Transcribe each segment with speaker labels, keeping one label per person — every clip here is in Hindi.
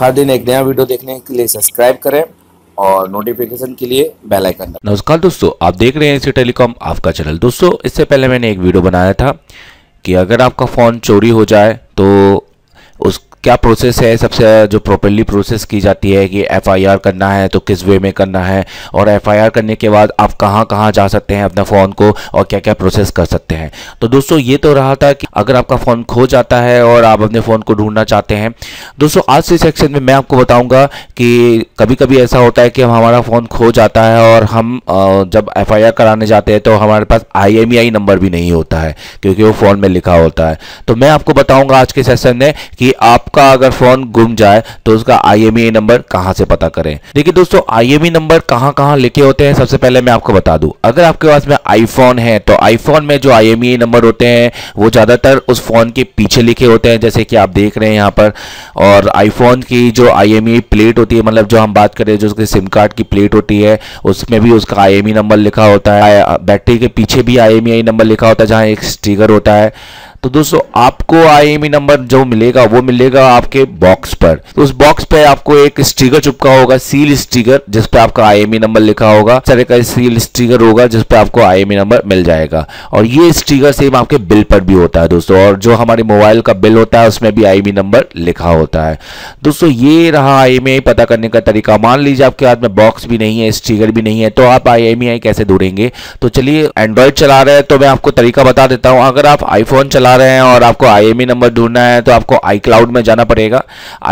Speaker 1: हर दिन एक नया वीडियो देखने के लिए सब्सक्राइब करें और नोटिफिकेशन के लिए बेल आइकन नमस्कार दोस्तों आप देख रहे हैं टेलीकॉम आपका चैनल दोस्तों इससे पहले मैंने एक वीडियो बनाया था कि अगर आपका फ़ोन चोरी हो जाए तो उस क्या प्रोसेस है सबसे जो प्रॉपरली प्रोसेस की जाती है कि एफआईआर करना है तो किस वे में करना है और एफआईआर करने के बाद आप कहाँ कहां जा सकते हैं अपने फ़ोन को और क्या क्या प्रोसेस कर सकते हैं तो दोस्तों ये तो रहा था कि अगर आपका फ़ोन खो जाता है और आप अपने फ़ोन को ढूंढना चाहते हैं दोस्तों आज से सेक्शन में मैं आपको बताऊँगा कि कभी कभी ऐसा होता है कि हमारा फ़ोन खो जाता है और हम जब एफ कराने जाते हैं तो हमारे पास आई नंबर e भी नहीं होता है क्योंकि वो फ़ोन में लिखा होता है तो मैं आपको बताऊँगा आज के सेशन में कि आपका अगर फोन गुम जाए तो उसका आई नंबर कहां से पता करें देखिए दोस्तों आई नंबर कहां कहां लिखे होते हैं सबसे पहले मैं आपको बता दूं अगर आपके पास में आईफोन है तो आईफोन में जो आई नंबर e होते हैं वो ज्यादातर उस फोन के पीछे लिखे होते हैं जैसे कि आप देख रहे हैं यहाँ पर और आईफोन की जो आई प्लेट e होती है मतलब जो हम बात करें जो उसके सिम कार्ड की प्लेट होती है उसमें भी उसका आई नंबर e लिखा होता है बैटरी के पीछे भी आई नंबर लिखा होता है जहाँ एक स्टीकर होता है तो दोस्तों आपको आईएमई नंबर e जो मिलेगा वो मिलेगा आपके बॉक्स पर तो उस बॉक्स पे आपको एक स्टिकर चुपका होगा सील स्टिकर जिसपे आपका आईएमई नंबर e लिखा होगा तरह का सील स्टिकर होगा जिसपे आपको आईएमई नंबर e मिल जाएगा और ये स्टिकर सेम आपके बिल पर भी होता है दोस्तों और जो हमारे मोबाइल का बिल होता है उसमें भी आईएमई नंबर लिखा होता है दोस्तों ये रहा आईएमई पता करने का तरीका मान लीजिए आपके हाथ में बॉक्स भी नहीं है स्टिकर भी नहीं है तो आप आईएमई कैसे ढूंढेंगे तो चलिए एंड्रॉयड चला रहे हैं तो मैं आपको तरीका बता देता हूँ अगर आप आईफोन चला चला रहे हैं और आपको आई नंबर e ढूंढना है तो आपको आई क्लाउड में जाना पड़ेगा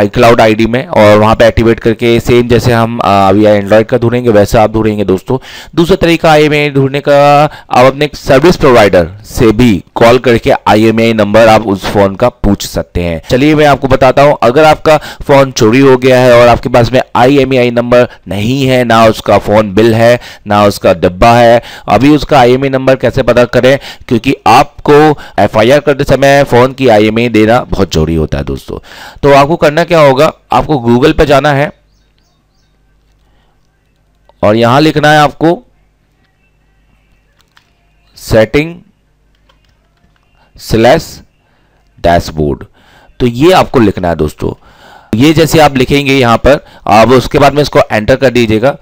Speaker 1: आई क्लाउड आई में और वहाँ पर एक्टिवेट करके सेम जैसे हम अभी एंड्रॉयड का ढूंढेंगे वैसे आप ढूंढेंगे दोस्तों दूसरा तरीका आई एम e ढूंढने का आप अपने सर्विस प्रोवाइडर से भी कॉल करके आई नंबर e आप उस फोन का पूछ सकते हैं चलिए मैं आपको बताता हूँ अगर आपका फोन चोरी हो गया है और आपके पास में आई नंबर नहीं है ना उसका फोन बिल है ना उसका डब्बा है अभी उसका आई नंबर कैसे पता करें क्योंकि आप को एफआईआर करते समय फ़ोन की आईएमई देना बहुत जरूरी होता है दोस्तों तो आपको करना क्या होगा आपको गूगल पर जाना है और यहां लिखना है आपको सेटिंग स्लैश डैशबोर्ड तो ये आपको लिखना है दोस्तों ये जैसे आप लिखेंगे यहां पर आप उसके बाद में इसको एंटर कर दीजिएगा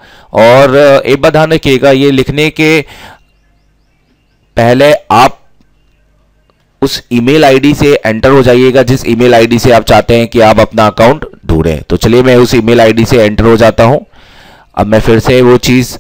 Speaker 1: और एक बार ध्यान रखिएगा ये लिखने के पहले आप उस ईमेल आईडी से एंटर हो जाइएगा जिस ईमेल आईडी से आप चाहते हैं कि आप अपना अकाउंट ढूंढें तो चलिए मैं उस ईमेल आईडी से एंटर हो जाता हूं अब मैं फिर से वो चीज़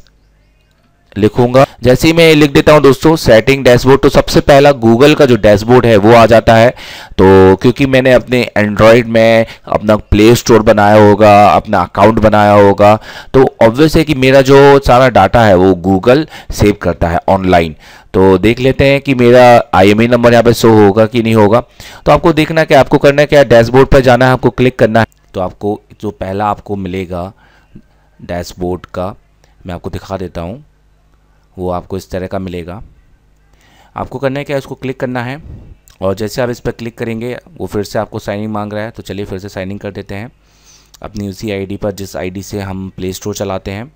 Speaker 1: लिखूंगा जैसे ही मैं लिख देता हूं दोस्तों सेटिंग डैशबोर्ड तो सबसे पहला गूगल का जो डैशबोर्ड है वो आ जाता है तो क्योंकि मैंने अपने एंड्रॉयड में अपना प्ले स्टोर बनाया होगा अपना अकाउंट बनाया होगा तो ऑब्वियस है कि मेरा जो सारा डाटा है वो गूगल सेव करता है ऑनलाइन तो देख लेते हैं कि मेरा आईएमई नंबर यहाँ पे शो होगा कि नहीं होगा तो आपको देखना क्या आपको करना क्या डैशबोर्ड पर जाना है आपको क्लिक करना है तो आपको जो पहला आपको मिलेगा डैशबोर्ड का मैं आपको दिखा देता हूँ वो आपको इस तरह का मिलेगा आपको करना है क्या उसको क्लिक करना है और जैसे आप इस पर क्लिक करेंगे वो फिर से आपको साइनिंग मांग रहा है तो चलिए फिर से साइनिंग कर देते हैं अपनी उसी आईडी पर जिस आईडी से हम प्ले स्टोर चलाते हैं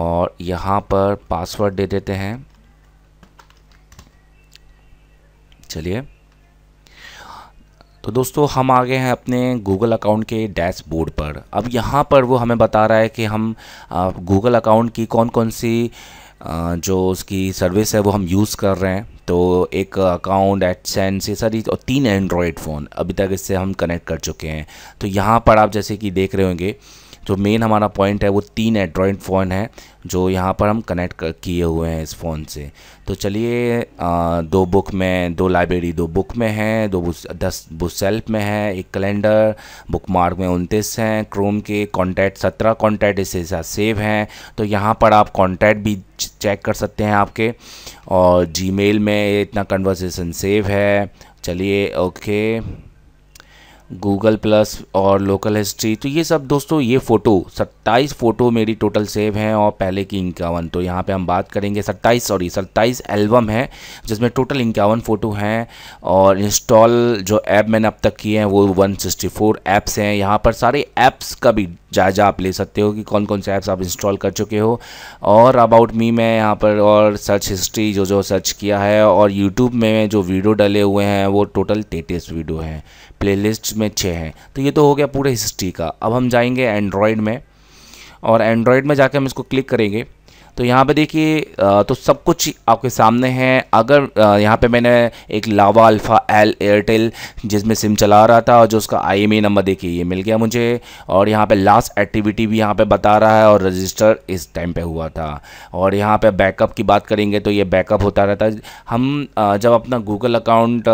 Speaker 1: और यहाँ पर पासवर्ड दे देते हैं चलिए तो दोस्तों हम आ गए हैं अपने गूगल अकाउंट के डैशबोर्ड पर अब यहाँ पर वो हमें बता रहा है कि हम गूगल अकाउंट की कौन कौन सी जो उसकी सर्विस है वो हम यूज़ कर रहे हैं तो एक अकाउंट एडसेंस ये सारी और तीन एंड्रॉयड फ़ोन अभी तक इससे हम कनेक्ट कर चुके हैं तो यहाँ पर आप जैसे कि देख रहे होंगे जो मेन हमारा पॉइंट है वो तीन एंड्रॉयड फ़ोन है जो यहाँ पर हम कनेक्ट किए हुए हैं इस फ़ोन से तो चलिए दो बुक में दो लाइब्रेरी दो बुक में है दो बुस, दस बुक सेल्फ में है एक कैलेंडर बुक मार्क में उनतीस हैं क्रोम के कॉन्टैक्ट सत्रह कॉन्टैक्ट इसके साथ सेव हैं तो यहाँ पर आप कॉन्टैक्ट भी चेक कर सकते हैं आपके और जी में इतना कन्वर्सेशन सेव है चलिए ओके गूगल प्लस और लोकल हिस्ट्री तो ये सब दोस्तों ये फ़ोटो 27 फ़ोटो मेरी टोटल सेव हैं और पहले की इक्यावन तो यहाँ पे हम बात करेंगे 27 सॉरी 27 एल्बम है जिसमें टोटल इक्यावन फ़ोटो हैं और इंस्टॉल जो ऐप मैंने अब तक किए हैं वो 164 ऐप्स हैं यहाँ पर सारे ऐप्स का भी जायजा आप ले सकते हो कि कौन कौन से ऐप्स आप इंस्टॉल कर चुके हो और अबाउट मी मैं यहाँ पर और सर्च हिस्ट्री जो जो सर्च किया है और यूट्यूब में जो वीडियो डले हुए हैं वो टोटल तैंतीस वीडियो हैं प्लेलिस्ट इसमें छः हैं तो ये तो हो गया पूरे हिस्ट्री का अब हम जाएंगे एंड्रॉयड में और एंड्रॉयड में जाकर हम इसको क्लिक करेंगे तो यहाँ पे देखिए तो सब कुछ आपके सामने है अगर यहाँ पे मैंने एक लावा अल्फ़ा एल एयरटेल जिसमें सिम चला रहा था और जो उसका आई e नंबर देखिए ये मिल गया मुझे और यहाँ पे लास्ट एक्टिविटी भी यहाँ पे बता रहा है और रजिस्टर इस टाइम पे हुआ था और यहाँ पे बैकअप की बात करेंगे तो ये बैकअप होता रहता है हम जब अपना गूगल अकाउंट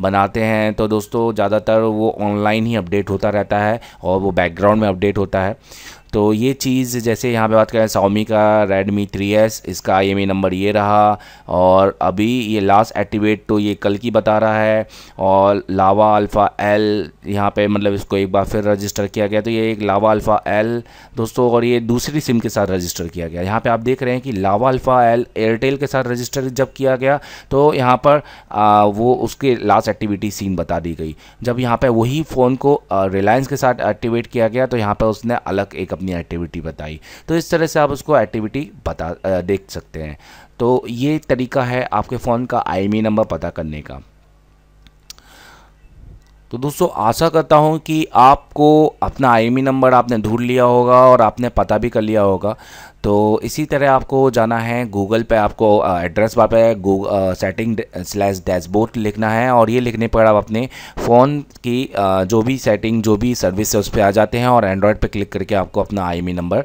Speaker 1: बनाते हैं तो दोस्तों ज़्यादातर वो ऑनलाइन ही अपडेट होता रहता है और वो बैकग्राउंड में अपडेट होता है तो ये चीज़ जैसे यहाँ पे बात करें सौमी का रेडमी थ्री एस इसका आई एम नंबर ये रहा और अभी ये लास्ट एक्टिवेट तो ये कल की बता रहा है और लावा अल्फ़ा एल यहाँ पे मतलब इसको एक बार फिर रजिस्टर किया गया तो ये एक लावा अल्फ़ा एल दोस्तों और ये दूसरी सिम के साथ रजिस्टर किया गया यहाँ पर आप देख रहे हैं कि लावा अल्फ़ा एल एयरटेल के साथ रजिस्टर जब किया गया तो यहाँ पर आ, वो उसके लास्ट एक्टिविटी सीन बता दी गई जब यहाँ पर वही फ़ोन को रिलायंस के साथ एक्टिवेट किया गया तो यहाँ पर उसने अलग एक अपनी एक्टिविटी बताई तो इस तरह से आप उसको एक्टिविटी बता देख सकते हैं तो ये तरीका है आपके फ़ोन का आई नंबर e पता करने का तो दोस्तों आशा करता हूँ कि आपको अपना आई नंबर e आपने ढूंढ लिया होगा और आपने पता भी कर लिया होगा तो इसी तरह आपको जाना है गूगल पे आपको एड्रेस वहाँ पे सेटिंग स्लैश डैशबोर्ड लिखना है और ये लिखने पर आप अपने फ़ोन की आ, जो भी सेटिंग जो भी सर्विस है उस पर आ जाते हैं और एंड्रॉयड पे क्लिक करके आपको अपना आई नंबर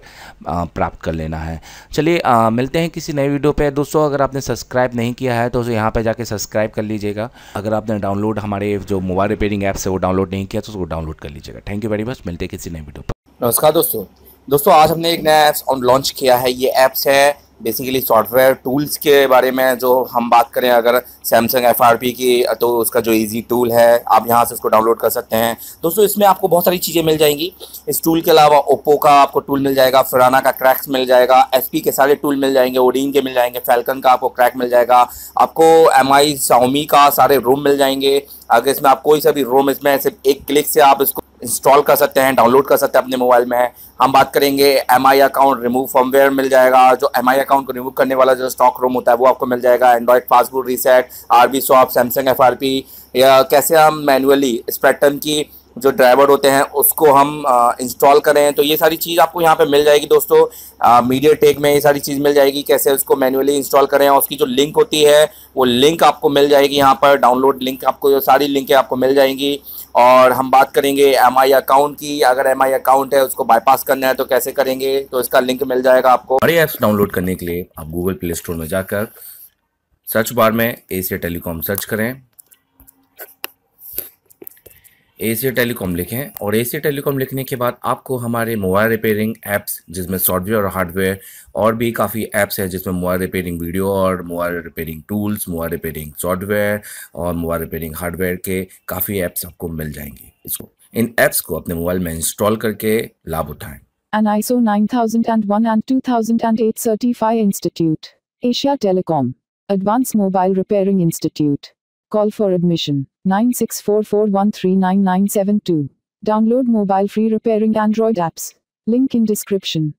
Speaker 1: e प्राप्त कर लेना है चलिए मिलते हैं किसी नए वीडियो पर दोस्तों अगर आपने सब्सक्राइब नहीं किया है तो यहाँ पर जाके सब्सक्राइब कर लीजिएगा अगर आपने डाउनलोड हमारे जो मोबाइल रिपेयरिंग ऐप्स है वो डाउनलोड नहीं किया तो उसको डाउनलोड कर लीजिएगा थैंक यू वेरी मच मिलते हैं किसी नए वीडियो पर नमस्कार दोस्तों दोस्तों आज हमने एक नया ऐप्स लॉन्च किया है ये ऐप्स है बेसिकली सॉफ्टवेयर टूल्स के बारे में जो हम बात करें अगर सैमसंग एफ की तो उसका जो इजी टूल है आप यहाँ से उसको डाउनलोड कर सकते हैं दोस्तों इसमें आपको बहुत सारी चीज़ें मिल जाएंगी इस टूल के अलावा ओप्पो का आपको टूल मिल जाएगा फराना का क्रैक्स मिल जाएगा पी के सारे टूल मिल जाएंगे ओडिन के मिल जाएंगे फैलकन का आपको क्रैक मिल जाएगा आपको एम आई का सारे रूम मिल जाएंगे अगर इसमें आप कोई सा भी रूम इसमें सिर्फ एक क्लिक से आप इसको इंस्टॉल कर सकते हैं डाउनलोड कर सकते हैं अपने मोबाइल में हम बात करेंगे M I account remove firmware मिल जाएगा जो एम आई अकाउंट को रिमूव करने वाला जो स्टॉक रूम होता है वो आपको मिल जाएगा Android passbook reset R B soft Samsung F R P या कैसे हम मैनुअली स्प्रेटम की जो ड्राइवर होते हैं उसको हम इंस्टॉल करें तो ये सारी चीज़ आपको यहाँ पे मिल जाएगी दोस्तों मीडिया टेक में ये सारी चीज़ मिल जाएगी कैसे उसको मैन्युअली इंस्टॉल करें और उसकी जो लिंक होती है वो लिंक आपको मिल जाएगी यहाँ पर डाउनलोड लिंक आपको जो सारी लिंकें आपको मिल जाएंगी और हम बात करेंगे एम आई अकाउंट की अगर एम आई अकाउंट है उसको बाईपास करना है तो कैसे करेंगे तो इसका लिंक मिल जाएगा आपको हमारे ऐप्स डाउनलोड करने के लिए आप गूगल प्ले स्टोर में जाकर सर्च बार में एशिया टेलीकॉम सर्च करें एशिया टेलीकॉम लिखें और एसी टेलीकॉम लिखने के बाद आपको हमारे मोबाइल रिपेयरिंग एप्स जिसमें सॉफ्टवेयर और हार्डवेयर और भी काफ़ी एप्स हैं जिसमें मोबाइल रिपेयरिंग वीडियो और mobile repairing tools mobile repairing software और मोबाइल रिपेयरिंग हार्डवेयर के काफ़ी ऐप्स आपको मिल जाएंगे इसको इन ऐप्स को अपने मोबाइल में इंस्टॉल करके लाभ उठाएं an ISO 9001 and 2008 certified institute, Asia Telecom, Advanced Mobile Repairing Institute. Call for admission 96441399972. Download mobile free repairing Android apps. Link in description.